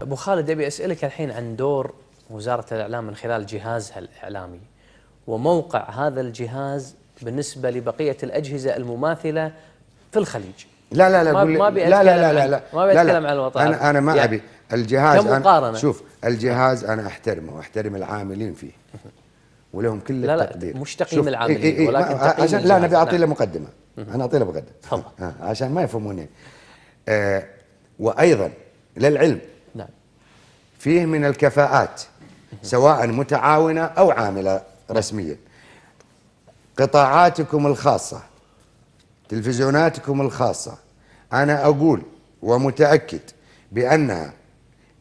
ابو خالد ابي اسالك الحين عن دور وزاره الاعلام من خلال جهازها الاعلامي وموقع هذا الجهاز بالنسبه لبقيه الاجهزه المماثله في الخليج. لا لا لا ما, ما لا لا لا لا لا ما ابي اتكلم عن الوطن انا انا ما يعني ابي الجهاز أنا شوف الجهاز انا احترمه واحترم العاملين فيه ولهم كل لا التقدير لا مش تقييم العاملين إيه إيه ولكن تقييم عشان لا انا ابي اعطي له نعم. مقدمه انا اعطي له مقدمه تفضل آه، عشان ما يفهموني آه وايضا للعلم نعم فيه من الكفاءات سواء متعاونة أو عاملة رسميا قطاعاتكم الخاصة تلفزيوناتكم الخاصة أنا أقول ومتأكد بأنها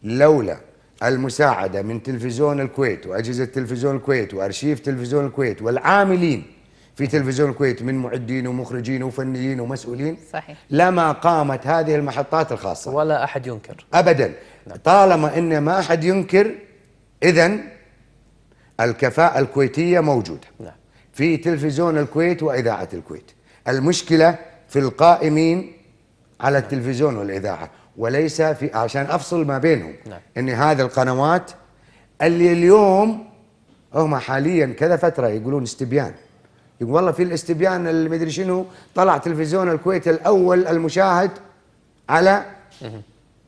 لولا المساعدة من تلفزيون الكويت وأجهزة تلفزيون الكويت وأرشيف تلفزيون الكويت والعاملين في تلفزيون الكويت من معدين ومخرجين وفنيين ومسؤولين صحيح لما قامت هذه المحطات الخاصة ولا أحد ينكر أبدا نعم. طالما أن ما أحد ينكر إذا الكفاءة الكويتية موجودة نعم. في تلفزيون الكويت وإذاعة الكويت المشكلة في القائمين على التلفزيون والإذاعة وليس في عشان أفصل ما بينهم نعم. أن هذه القنوات اللي اليوم هم حاليا كذا فترة يقولون استبيان يقول والله في الاستبيان اللي مدري شنو طلع تلفزيون الكويت الاول المشاهد على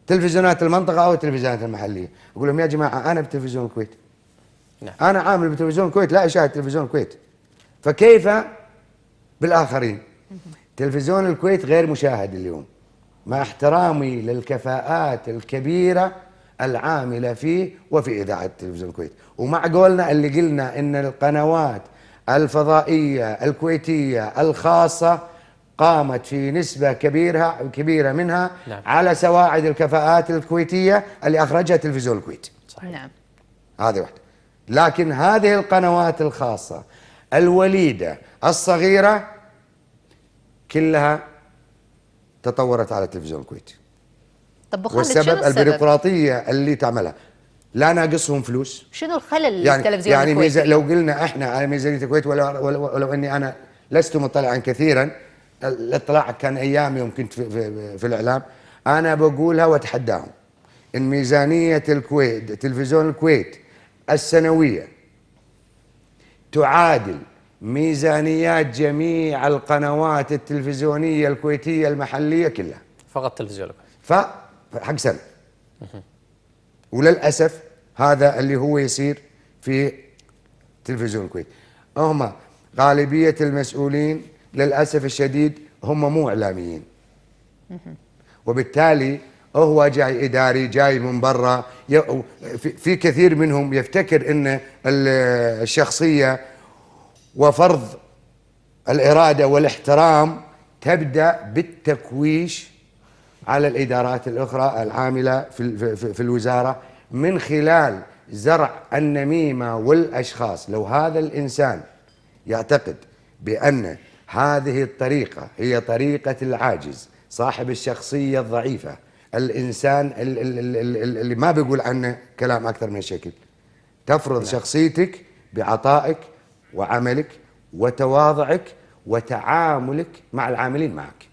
تلفزيونات المنطقه او التلفزيونات المحليه اقول لهم يا جماعه انا بتلفزيون الكويت نعم. انا عامل بتلفزيون الكويت لا اشاهد تلفزيون الكويت فكيف بالاخرين تلفزيون الكويت غير مشاهد اليوم مع احترامي للكفاءات الكبيره العامله فيه وفي اذاعه تلفزيون الكويت ومع قولنا اللي قلنا ان القنوات الفضائية الكويتية الخاصة قامت في نسبة كبيرة كبيرة منها نعم. على سواعد الكفاءات الكويتية اللي أخرجها تلفزيون الكويت صحيح. نعم هذه واحدة لكن هذه القنوات الخاصة الوليدة الصغيرة كلها تطورت على تلفزيون الكويت طب والسبب البيروقراطية اللي تعملها لا ناقصهم فلوس شنو الخلل يعني التلفزيون يعني ميزة لو قلنا احنا على ميزانيه الكويت ولو, ولو, ولو اني انا لست مطلعا كثيرا الاطلاع كان ايام يوم كنت في, في, في الاعلام انا بقولها واتحداهم ان ميزانيه الكويت تلفزيون الكويت السنويه تعادل ميزانيات جميع القنوات التلفزيونيه الكويتيه المحليه كلها فقط تلفزيون الكويت ف حق سنه وللاسف هذا اللي هو يصير في تلفزيون الكويت هم غالبيه المسؤولين للاسف الشديد هم مو اعلاميين وبالتالي هو جاي اداري جاي من برا في كثير منهم يفتكر ان الشخصيه وفرض الاراده والاحترام تبدا بالتكويش على الإدارات الأخرى العاملة في, في, في الوزارة من خلال زرع النميمة والأشخاص لو هذا الإنسان يعتقد بأن هذه الطريقة هي طريقة العاجز صاحب الشخصية الضعيفة الإنسان اللي ما بيقول عنه كلام أكثر من شكل تفرض نعم. شخصيتك بعطائك وعملك وتواضعك وتعاملك مع العاملين معك